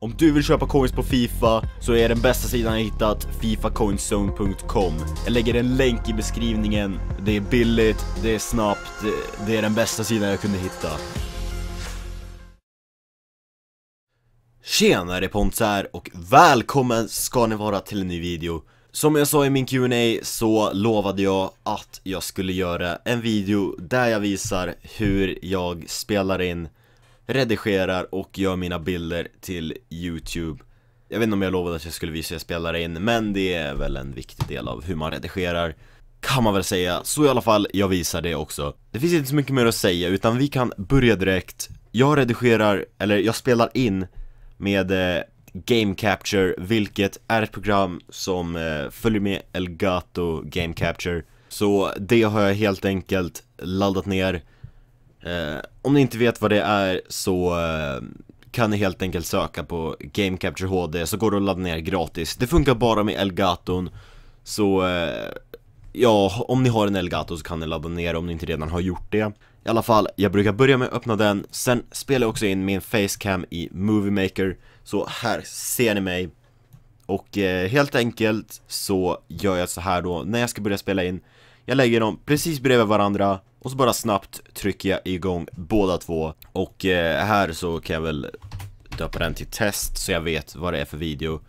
Om du vill köpa coins på FIFA så är den bästa sidan jag hittat fifacoinzone.com. Jag lägger en länk i beskrivningen. Det är billigt, det är snabbt, det är den bästa sidan jag kunde hitta. Tjenare Pontus här och välkommen ska ni vara till en ny video. Som jag sa i min Q&A så lovade jag att jag skulle göra en video där jag visar hur jag spelar in redigerar och gör mina bilder till YouTube Jag vet inte om jag lovade att jag skulle visa hur jag spelar in, men det är väl en viktig del av hur man redigerar kan man väl säga, så i alla fall, jag visar det också. Det finns inte så mycket mer att säga, utan vi kan börja direkt. Jag redigerar, eller jag spelar in med eh, Game Capture, vilket är ett program som eh, följer med Elgato Game Capture. Så det har jag helt enkelt laddat ner Eh, om ni inte vet vad det är så eh, kan ni helt enkelt söka på Game Capture HD så går det att ladda ner gratis. Det funkar bara med Elgaton. Så eh, ja, om ni har en Elgato så kan ni ladda ner om ni inte redan har gjort det. I alla fall, jag brukar börja med att öppna den, sen spelar jag också in min facecam i Movie Maker. Så här ser ni mig. Och eh, helt enkelt så gör jag så här då, när jag ska börja spela in jag lägger dem precis bredvid varandra och så bara snabbt trycker jag igång båda två Och eh, här så kan jag väl döpa den till test så jag vet vad det är för video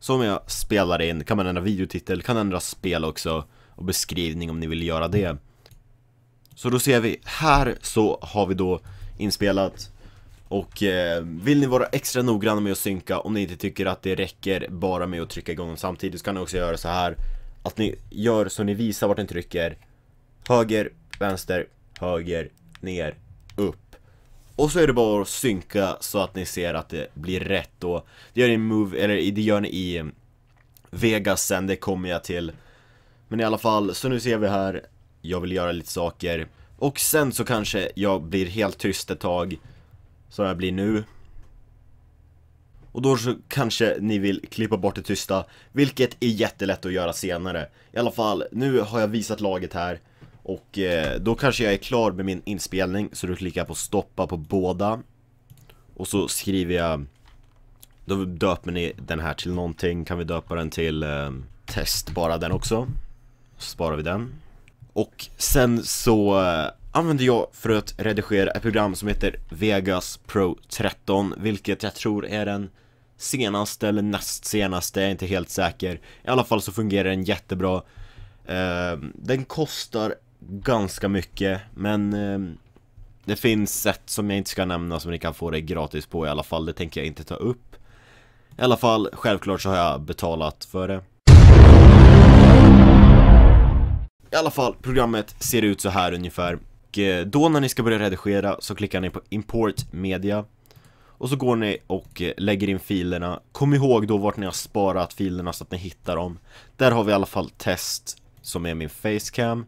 Som jag spelar in, kan man ändra videotitel, kan ändra spel också och beskrivning om ni vill göra det Så då ser vi, här så har vi då inspelat och eh, vill ni vara extra noggranna med att synka om ni inte tycker att det räcker bara med att trycka igång samtidigt så kan ni också göra så här att ni gör så ni visar vart ni trycker. Höger, vänster, höger, ner, upp. Och så är det bara att synka så att ni ser att det blir rätt då. det gör ni, move, eller, det gör ni i mm, Vegas sen, det kommer jag till. Men i alla fall, så nu ser vi här, jag vill göra lite saker. Och sen så kanske jag blir helt tyst ett tag, som jag blir nu. Och då så kanske ni vill klippa bort det tysta, vilket är jättelätt att göra senare. I alla fall, nu har jag visat laget här. Och eh, då kanske jag är klar med min inspelning, så då klickar jag på stoppa på båda. Och så skriver jag, då döper ni den här till någonting, kan vi döpa den till eh, test bara den också. Så sparar vi den. Och sen så eh, använder jag för att redigera ett program som heter Vegas Pro 13, vilket jag tror är den senaste eller näst senaste, jag är inte helt säker. I alla fall så fungerar den jättebra. Ehm, den kostar ganska mycket, men ehm, det finns sätt som jag inte ska nämna som ni kan få det gratis på i alla fall, det tänker jag inte ta upp. I alla fall, självklart så har jag betalat för det. I alla fall, programmet ser ut så här ungefär. Och eh, då när ni ska börja redigera så klickar ni på import media och så går ni och eh, lägger in filerna Kom ihåg då vart ni har sparat filerna så att ni hittar dem Där har vi i alla fall test som är min facecam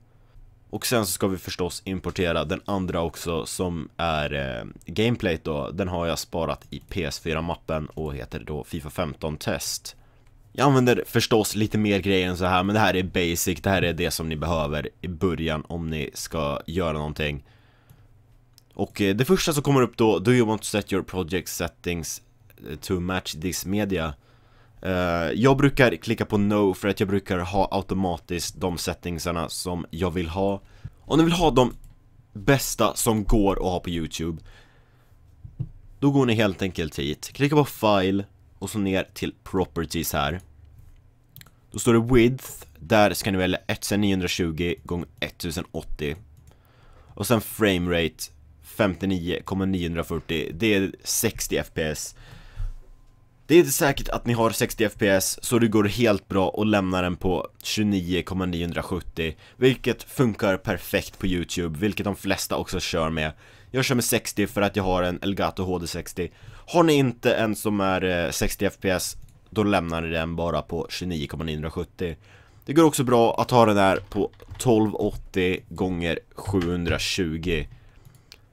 Och sen så ska vi förstås importera den andra också som är eh, gameplay då Den har jag sparat i PS4-mappen och heter då Fifa 15 test jag använder förstås lite mer grejer än så här, men det här är basic, det här är det som ni behöver i början om ni ska göra någonting. Och eh, det första som kommer upp då, do you want to set your project settings eh, to match this media? Eh, jag brukar klicka på no för att jag brukar ha automatiskt de settingsarna som jag vill ha. Om ni vill ha de bästa som går att ha på YouTube, då går ni helt enkelt hit, klicka på file, och så ner till properties här. Då står det width, där ska ni välja 1920 gånger 1080. Och sen framerate 59,940, det är 60 FPS. Det är inte säkert att ni har 60 FPS, så det går helt bra att lämna den på 29,970, vilket funkar perfekt på YouTube, vilket de flesta också kör med. Jag kör med 60 för att jag har en Elgato HD60 Har ni inte en som är 60 eh, FPS Då lämnar ni den bara på 29,970 Det går också bra att ha den där på 1280 gånger 720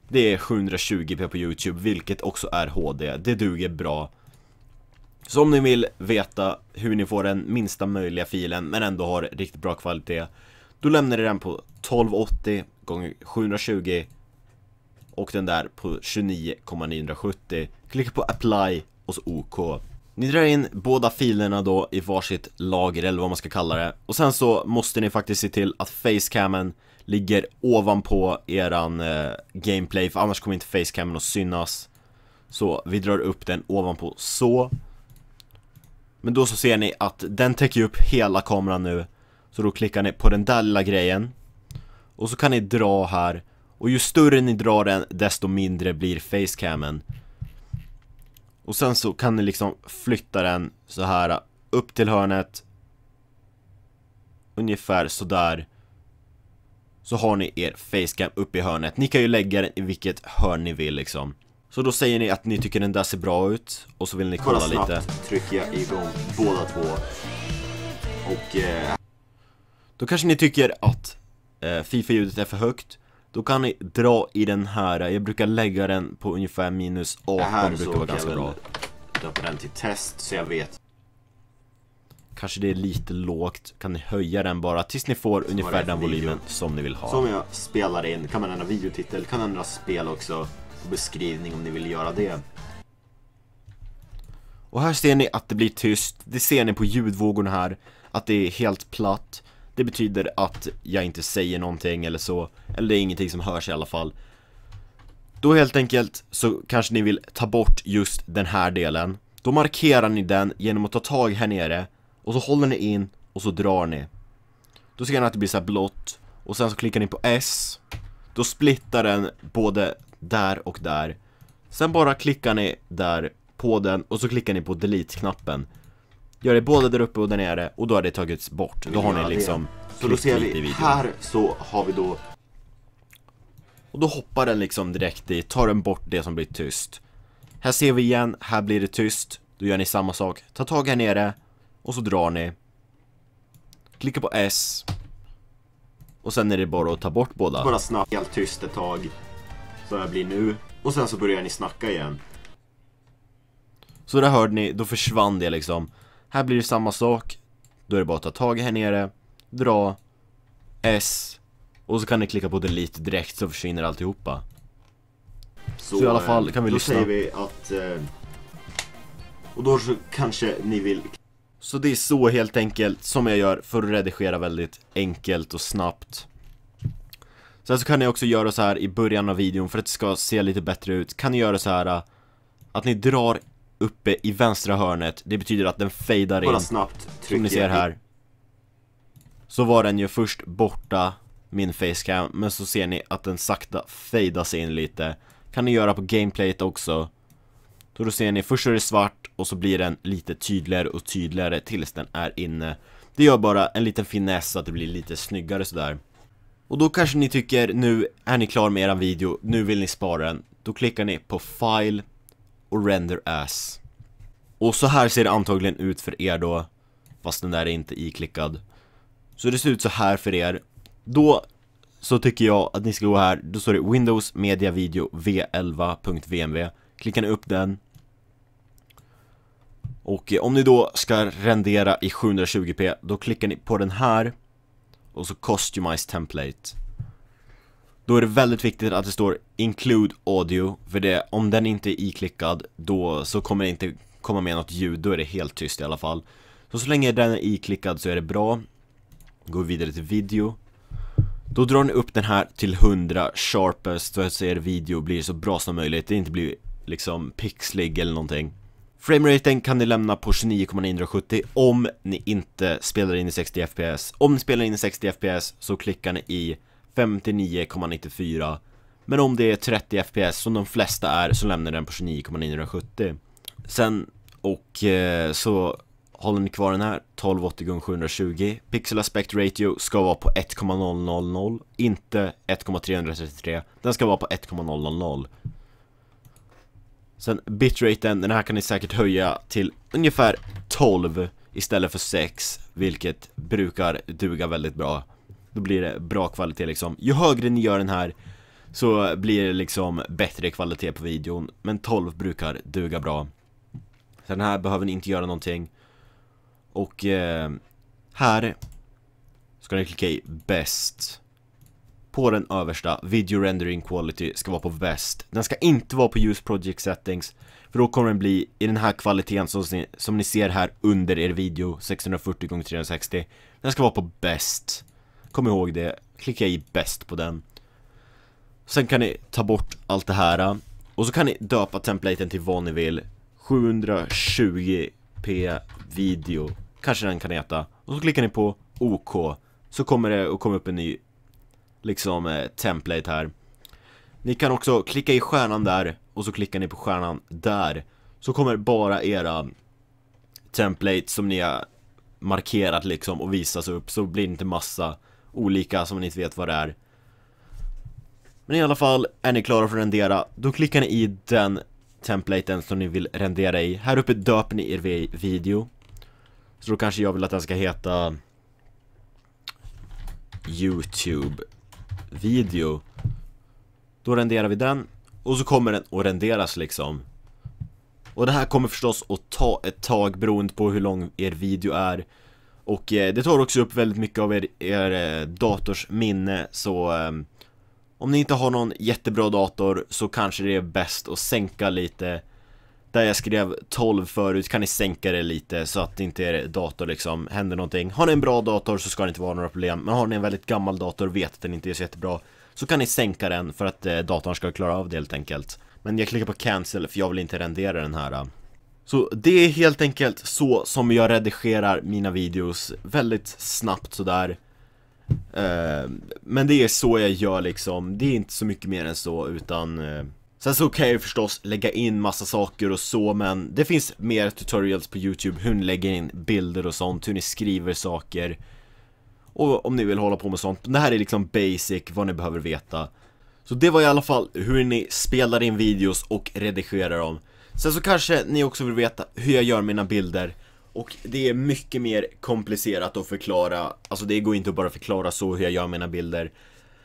Det är 720p på Youtube vilket också är HD Det duger bra så om ni vill veta hur ni får den minsta möjliga filen men ändå har riktigt bra kvalitet Då lämnar ni den på 1280 gånger 720 och den där på 29,970 Klicka på apply och så OK Ni drar in båda filerna då i varsitt lager eller vad man ska kalla det och sen så måste ni faktiskt se till att facecamen ligger ovanpå eran eh, gameplay för annars kommer inte facecamen att synas Så vi drar upp den ovanpå så Men då så ser ni att den täcker upp hela kameran nu Så då klickar ni på den där lilla grejen Och så kan ni dra här och ju större ni drar den, desto mindre blir facecamen Och sen så kan ni liksom flytta den så här äh, upp till hörnet Ungefär sådär Så har ni er facecam uppe i hörnet, ni kan ju lägga den i vilket hörn ni vill liksom så då säger ni att ni tycker den där ser bra ut och så vill ni kolla snabbt lite. trycker jag igång båda två. Och... Eh... Då kanske ni tycker att eh, Fifa-ljudet är för högt. Då kan ni dra i den här, jag brukar lägga den på ungefär minus 18, det här brukar vara ganska bra. Döpa den till test så jag vet. Kanske det är lite lågt, kan ni höja den bara tills ni får så ungefär den volymen video. som ni vill ha. Som jag spelar in, kan man ändra videotitel, kan ändra spel också och beskrivning om ni vill göra det. Och här ser ni att det blir tyst, det ser ni på ljudvågorna här, att det är helt platt. Det betyder att jag inte säger någonting eller så, eller det är ingenting som hörs i alla fall. Då helt enkelt så kanske ni vill ta bort just den här delen. Då markerar ni den genom att ta tag här nere och så håller ni in och så drar ni. Då ser ni att det blir så blått och sen så klickar ni på S. Då splittar den både där och där. Sen bara klickar ni där på den och så klickar ni på delete-knappen. Gör det både där uppe och där nere och då har det tagits bort. Då har ni liksom Så då ser vi, här så har vi då Och då hoppar den liksom direkt i, tar den bort det som blir tyst. Här ser vi igen, här blir det tyst. Då gör ni samma sak. Ta tag här nere och så drar ni. Klicka på S. Och sen är det bara att ta bort båda. Bara snabbt, helt tyst ett tag. Så här blir nu. Och sen så börjar ni snacka igen. Så där hörde ni, då försvann det liksom. Här blir det samma sak. Då är det bara att ta tag här nere, dra, S och så kan ni klicka på delete direkt så försvinner alltihopa. Så, så i alla eh, fall kan vi då lyssna. säger vi att... Eh, och då så kanske ni vill... Så det är så helt enkelt som jag gör för att redigera väldigt enkelt och snabbt. Sen så kan ni också göra så här i början av videon för att det ska se lite bättre ut. Kan ni göra så här eh, att ni drar uppe i vänstra hörnet Det betyder att den fejdar in Bara snabbt trycker Som ni ser här Så var den ju först borta Min facecam Men så ser ni att den sakta fejdas in lite Kan ni göra på gameplayet också Så då ser ni först är det svart Och så blir den lite tydligare och tydligare Tills den är inne Det gör bara en liten finess så att det blir lite snyggare sådär och då kanske ni tycker, nu är ni klar med eran video, nu vill ni spara den. Då klickar ni på File och render as. Och så här ser det antagligen ut för er då, fast den där är inte iklickad. Så det ser ut så här för er. Då så tycker jag att ni ska gå här, då står det Windows Media Video V11.vmv. Klickar ni upp den. Och eh, om ni då ska rendera i 720p, då klickar ni på den här. Och så Customize Template. Då är det väldigt viktigt att det står include audio, för det, om den inte är iklickad då så kommer det inte komma med något ljud, då är det helt tyst i alla fall. Så så länge den är iklickad så är det bra. Går vidare till video. Då drar ni upp den här till 100 sharpest så att er video blir så bra som möjligt, det inte blir liksom pixlig eller någonting. Frameraten kan ni lämna på 29,970 om ni inte spelar in i 60 FPS. Om ni spelar in i 60 FPS så klickar ni i 59,94 Men om det är 30 FPS som de flesta är så lämnar den på 29,970 Sen och eh, så håller ni kvar den här 1280x720 Pixel aspect ratio ska vara på 1,000 Inte 1,333 Den ska vara på 1,000 Sen bitraten, den här kan ni säkert höja till ungefär 12 istället för 6 Vilket brukar duga väldigt bra då blir det bra kvalitet liksom. Ju högre ni gör den här så blir det liksom bättre kvalitet på videon. Men 12 brukar duga bra. Så den här behöver ni inte göra någonting. Och eh, här ska ni klicka i bäst. På den översta, video rendering quality ska vara på bäst. Den ska inte vara på use project settings. För då kommer den bli i den här kvaliteten som ni, som ni ser här under er video, 640x360. Den ska vara på bäst. Kom ihåg det, klicka i bäst på den Sen kan ni ta bort allt det här Och så kan ni döpa templaten till vad ni vill 720p video Kanske den kan heta Och så klickar ni på OK Så kommer det att komma upp en ny Liksom eh, template här Ni kan också klicka i stjärnan där Och så klickar ni på stjärnan där Så kommer bara era Template som ni har markerat liksom och visas upp så blir det inte massa olika som ni inte vet vad det är. Men i alla fall, är ni klara för att rendera, då klickar ni i den templaten som ni vill rendera i. Här uppe döper ni er video. Så då kanske jag vill att den ska heta YouTube-video. Då renderar vi den och så kommer den att renderas liksom. Och det här kommer förstås att ta ett tag beroende på hur lång er video är. Och eh, det tar också upp väldigt mycket av er, er eh, dators minne så ehm, om ni inte har någon jättebra dator så kanske det är bäst att sänka lite Där jag skrev 12 förut kan ni sänka det lite så att inte er dator liksom händer någonting Har ni en bra dator så ska det inte vara några problem Men har ni en väldigt gammal dator och vet att den inte är så jättebra Så kan ni sänka den för att eh, datorn ska klara av det helt enkelt Men jag klickar på cancel för jag vill inte rendera den här så det är helt enkelt så som jag redigerar mina videos väldigt snabbt sådär eh, Men det är så jag gör liksom, det är inte så mycket mer än så utan eh, Sen så kan jag ju förstås lägga in massa saker och så men det finns mer tutorials på youtube hur ni lägger in bilder och sånt, hur ni skriver saker Och om ni vill hålla på med sånt, det här är liksom basic, vad ni behöver veta Så det var i alla fall hur ni spelar in videos och redigerar dem Sen så kanske ni också vill veta hur jag gör mina bilder och det är mycket mer komplicerat att förklara, alltså det går inte att bara förklara så hur jag gör mina bilder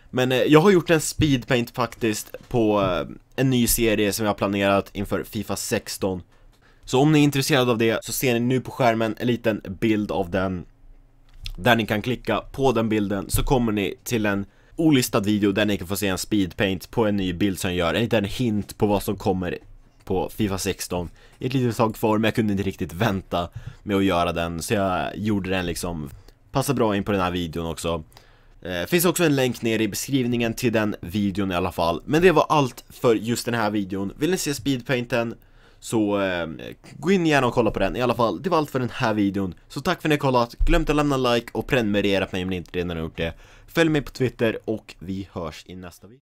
Men eh, jag har gjort en speedpaint faktiskt på eh, en ny serie som jag har planerat inför Fifa 16 Så om ni är intresserade av det så ser ni nu på skärmen en liten bild av den Där ni kan klicka på den bilden så kommer ni till en olistad video där ni kan få se en speedpaint på en ny bild som jag gör, en liten hint på vad som kommer på Fifa 16 i ett litet tag kvar, men jag kunde inte riktigt vänta med att göra den, så jag gjorde den liksom. Passar bra in på den här videon också. Eh, finns också en länk ner i beskrivningen till den videon i alla fall. Men det var allt för just den här videon. Vill ni se speedpainten så eh, gå in gärna och kolla på den. I alla fall, det var allt för den här videon. Så tack för att ni har kollat. Glöm inte att lämna en like och prenumerera på mig om ni inte redan har gjort det. Följ mig på Twitter och vi hörs i nästa video.